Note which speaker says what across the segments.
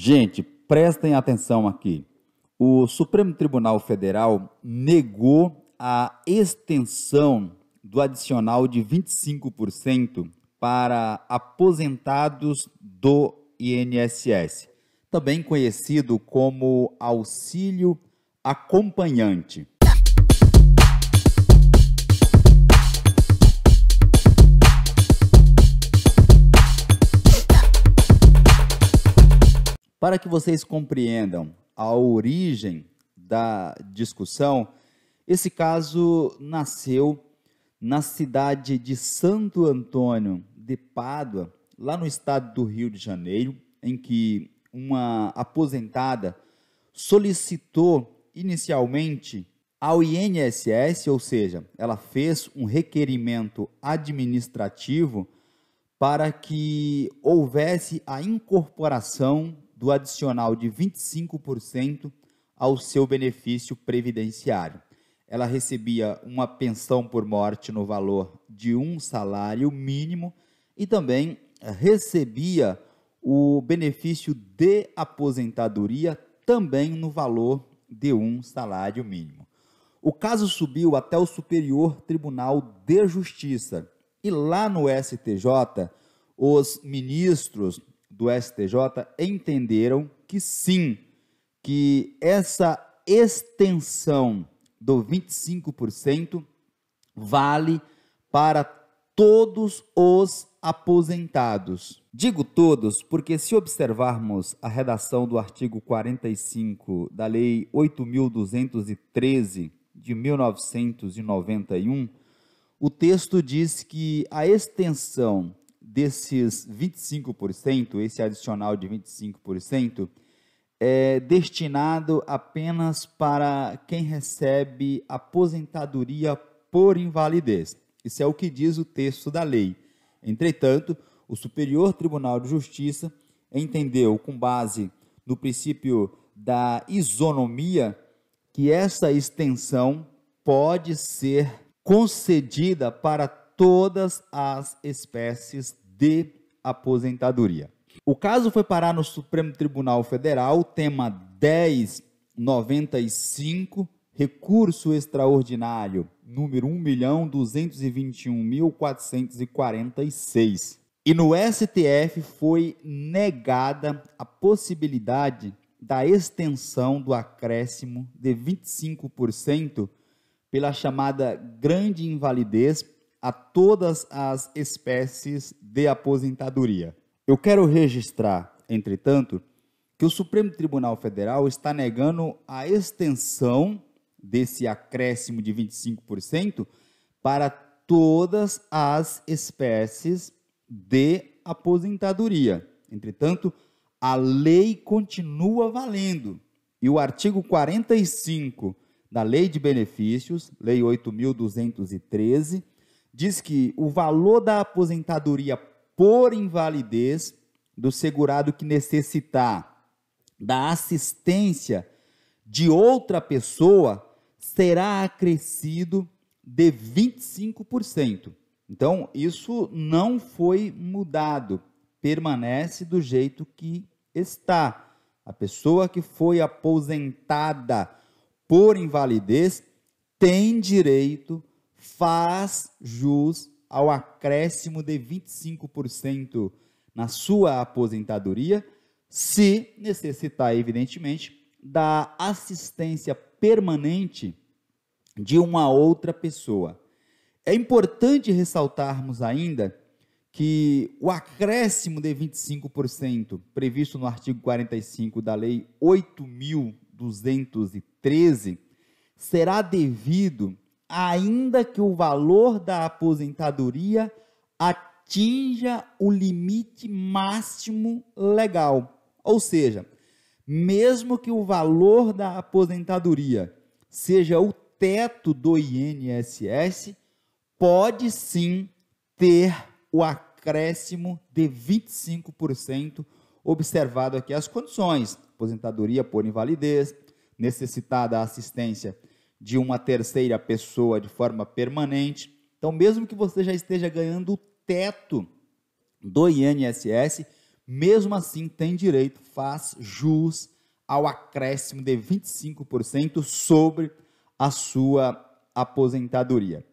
Speaker 1: Gente, prestem atenção aqui. O Supremo Tribunal Federal negou a extensão do adicional de 25% para aposentados do INSS, também conhecido como auxílio acompanhante. Para que vocês compreendam a origem da discussão, esse caso nasceu na cidade de Santo Antônio de Pádua, lá no estado do Rio de Janeiro, em que uma aposentada solicitou inicialmente ao INSS, ou seja, ela fez um requerimento administrativo para que houvesse a incorporação do adicional de 25% ao seu benefício previdenciário. Ela recebia uma pensão por morte no valor de um salário mínimo e também eh, recebia o benefício de aposentadoria também no valor de um salário mínimo. O caso subiu até o Superior Tribunal de Justiça e lá no STJ, os ministros do STJ entenderam que sim, que essa extensão do 25% vale para todos os aposentados. Digo todos porque, se observarmos a redação do artigo 45 da Lei 8.213 de 1991, o texto diz que a extensão desses 25%, esse adicional de 25%, é destinado apenas para quem recebe aposentadoria por invalidez. Isso é o que diz o texto da lei. Entretanto, o Superior Tribunal de Justiça entendeu, com base no princípio da isonomia, que essa extensão pode ser concedida para todas as espécies de aposentadoria. O caso foi parar no Supremo Tribunal Federal, tema 1095, recurso extraordinário número 1.221.446. E no STF foi negada a possibilidade da extensão do acréscimo de 25% pela chamada grande invalidez a todas as espécies de aposentadoria. Eu quero registrar, entretanto, que o Supremo Tribunal Federal está negando a extensão desse acréscimo de 25% para todas as espécies de aposentadoria. Entretanto, a lei continua valendo e o artigo 45 da Lei de Benefícios, Lei 8213, diz que o valor da aposentadoria por invalidez do segurado que necessitar da assistência de outra pessoa será acrescido de 25%. Então, isso não foi mudado, permanece do jeito que está. A pessoa que foi aposentada por invalidez tem direito faz jus ao acréscimo de 25% na sua aposentadoria, se necessitar, evidentemente, da assistência permanente de uma outra pessoa. É importante ressaltarmos ainda que o acréscimo de 25% previsto no artigo 45 da Lei 8.213 será devido ainda que o valor da aposentadoria atinja o limite máximo legal. Ou seja, mesmo que o valor da aposentadoria seja o teto do INSS, pode sim ter o acréscimo de 25%, observado aqui as condições: aposentadoria por invalidez, necessitada assistência de uma terceira pessoa de forma permanente. Então, mesmo que você já esteja ganhando o teto do INSS, mesmo assim tem direito, faz jus ao acréscimo de 25% sobre a sua aposentadoria.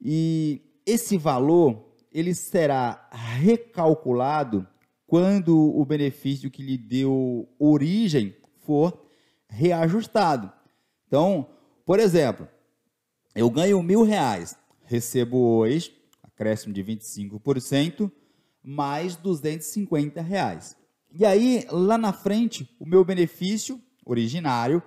Speaker 1: E esse valor ele será recalculado quando o benefício que lhe deu origem for reajustado. Então, por exemplo, eu ganho mil reais, recebo hoje, acréscimo de 25%, mais 250 reais. E aí, lá na frente, o meu benefício originário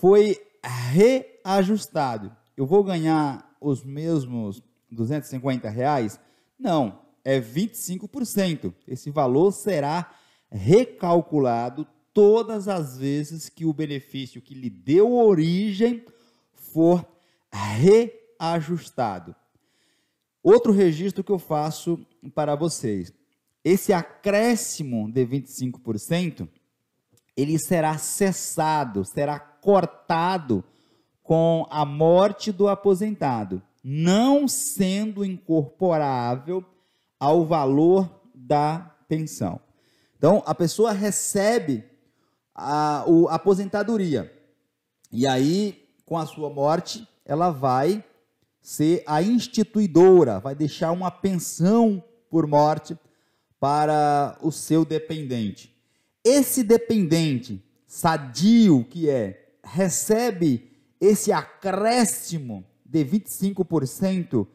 Speaker 1: foi reajustado. Eu vou ganhar os mesmos 250 reais? Não, é 25%. Esse valor será recalculado todas as vezes que o benefício que lhe deu origem for reajustado. Outro registro que eu faço para vocês. Esse acréscimo de 25%, ele será cessado, será cortado com a morte do aposentado, não sendo incorporável ao valor da pensão. Então, a pessoa recebe a, a aposentadoria. E aí com a sua morte, ela vai ser a instituidora, vai deixar uma pensão por morte para o seu dependente. Esse dependente sadio que é, recebe esse acréscimo de 25%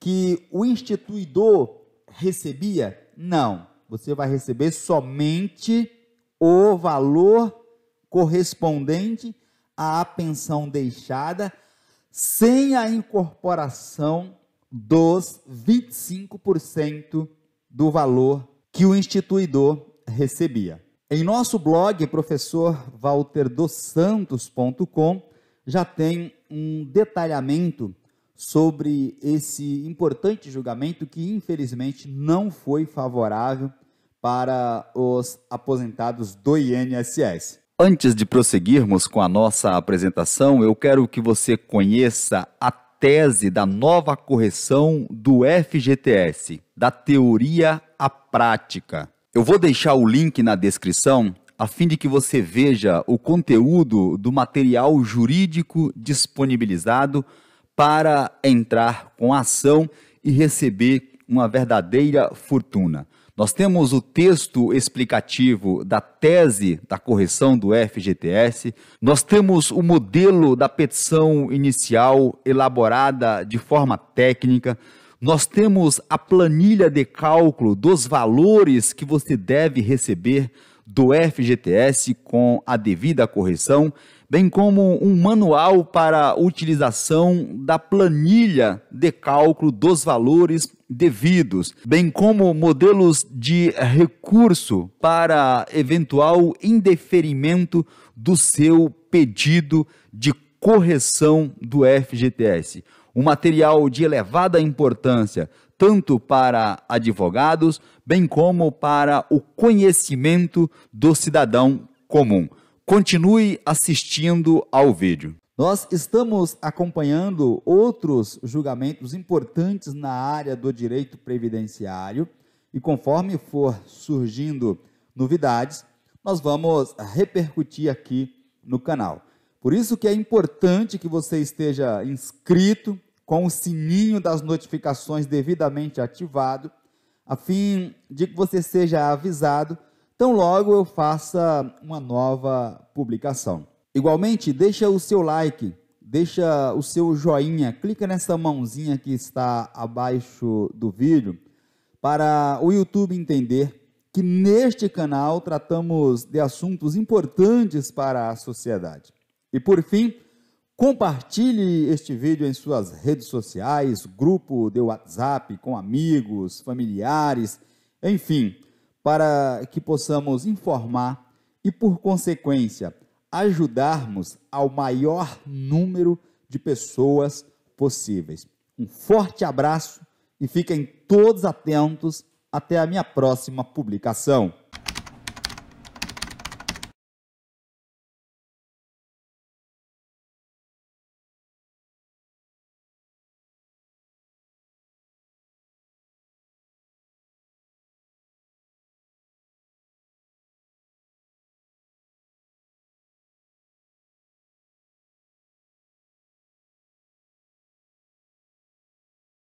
Speaker 1: que o instituidor recebia? Não, você vai receber somente o valor correspondente à pensão deixada sem a incorporação dos 25% do valor que o instituidor recebia. Em nosso blog, professorwalterdosantos.com já tem um detalhamento sobre esse importante julgamento que, infelizmente, não foi favorável para os aposentados do INSS. Antes de prosseguirmos com a nossa apresentação, eu quero que você conheça a tese da nova correção do FGTS, da teoria à prática. Eu vou deixar o link na descrição a fim de que você veja o conteúdo do material jurídico disponibilizado para entrar com ação e receber uma verdadeira fortuna. Nós temos o texto explicativo da tese da correção do FGTS, nós temos o modelo da petição inicial elaborada de forma técnica, nós temos a planilha de cálculo dos valores que você deve receber do FGTS com a devida correção, bem como um manual para utilização da planilha de cálculo dos valores devidos, bem como modelos de recurso para eventual indeferimento do seu pedido de correção do FGTS. Um material de elevada importância, tanto para advogados, bem como para o conhecimento do cidadão comum. Continue assistindo ao vídeo. Nós estamos acompanhando outros julgamentos importantes na área do direito previdenciário e conforme for surgindo novidades, nós vamos repercutir aqui no canal. Por isso que é importante que você esteja inscrito com o sininho das notificações devidamente ativado, a fim de que você seja avisado tão logo eu faça uma nova publicação. Igualmente, deixa o seu like, deixa o seu joinha, clica nessa mãozinha que está abaixo do vídeo para o YouTube entender que neste canal tratamos de assuntos importantes para a sociedade. E por fim, compartilhe este vídeo em suas redes sociais, grupo de WhatsApp com amigos, familiares, enfim, para que possamos informar e, por consequência, ajudarmos ao maior número de pessoas possíveis. Um forte abraço e fiquem todos atentos até a minha próxima publicação.